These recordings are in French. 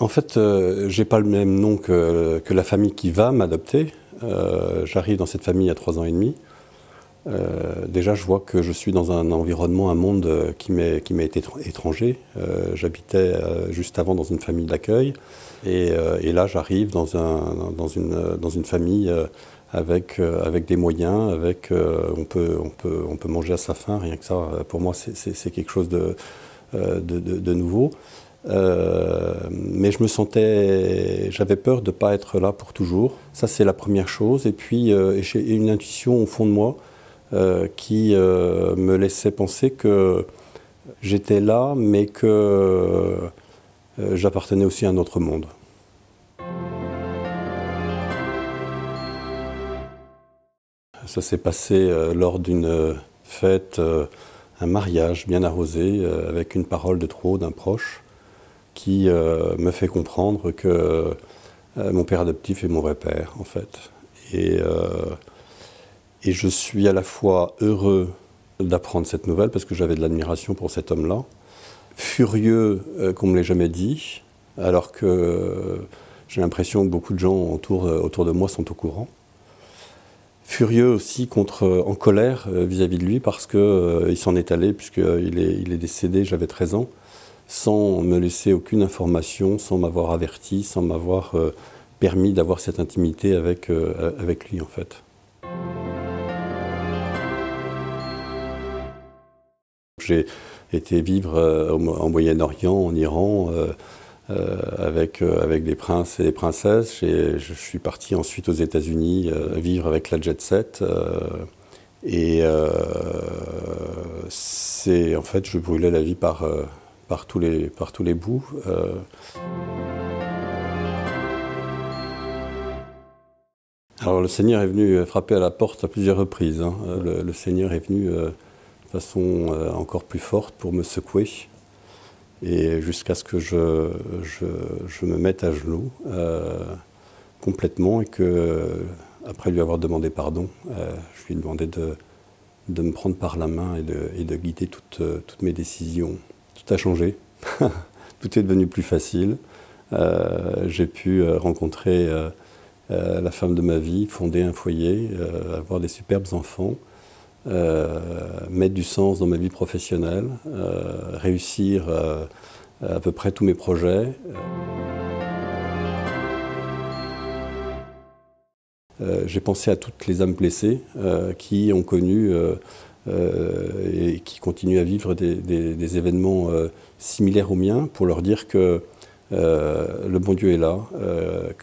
en fait, euh, j'ai pas le même nom que, la famille qui va m'adopter. Euh, j'arrive dans cette famille à trois ans et demi. Euh, déjà, je vois que je suis dans un environnement, un monde qui m'est été étranger. J'habitais juste avant dans une famille d'accueil. Et, là, j'arrive dans, un, une, dans, une, famille avec, avec des moyens, avec, on, peut, on, peut, on peut manger à sa faim, rien que ça. Pour moi, c'est quelque chose de, de, de, de nouveau. Euh, mais je me sentais, j'avais peur de ne pas être là pour toujours. Ça, c'est la première chose. Et puis, euh, j'ai une intuition au fond de moi euh, qui me laissait penser que j'étais là, mais que j'appartenais aussi à un autre monde. Ça s'est passé lors d'une fête, un mariage bien arrosé, avec une parole de trop d'un proche qui euh, me fait comprendre que euh, mon père adoptif est mon vrai père, en fait. Et, euh, et je suis à la fois heureux d'apprendre cette nouvelle parce que j'avais de l'admiration pour cet homme-là, furieux qu'on me l'ait jamais dit, alors que j'ai l'impression que beaucoup de gens autour, autour de moi sont au courant. Furieux aussi, contre, en colère vis-à-vis de lui parce qu'il s'en est allé, puisqu'il il est décédé, j'avais 13 ans sans me laisser aucune information, sans m'avoir averti, sans m'avoir euh, permis d'avoir cette intimité avec, euh, avec lui en fait. J'ai été vivre euh, en Moyen-Orient, en Iran, avec, des princes et des princesses. Je suis parti ensuite aux États-Unis vivre avec la jet set. et c'est en fait, je brûlais la vie par, par tous les, par tous les bouts. Euh. Alors le Seigneur est venu euh, frapper à la porte à plusieurs reprises. Hein. Euh, le, Seigneur est venu de façon encore plus forte pour me secouer. Et jusqu'à ce que je, me mette à genoux complètement et que, après lui avoir demandé pardon, je lui ai demandé de, me prendre par la main et de, guider toutes mes décisions tout a changé. tout est devenu plus facile. Euh, j'ai pu euh, rencontrer euh, la femme de ma vie, fonder un foyer, avoir des superbes enfants, mettre du sens dans ma vie professionnelle, réussir à peu près tous mes projets. j'ai pensé à toutes les âmes blessées qui ont connu euh, et qui continuent à vivre des, événements euh, similaires aux miens pour leur dire que euh, le bon Dieu est là,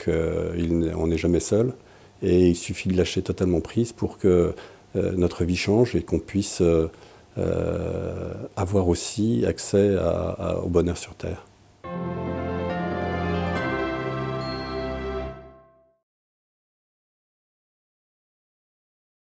qu'on n'est jamais seul et il suffit de lâcher totalement prise pour que notre vie change et qu'on puisse avoir aussi accès au bonheur sur Terre.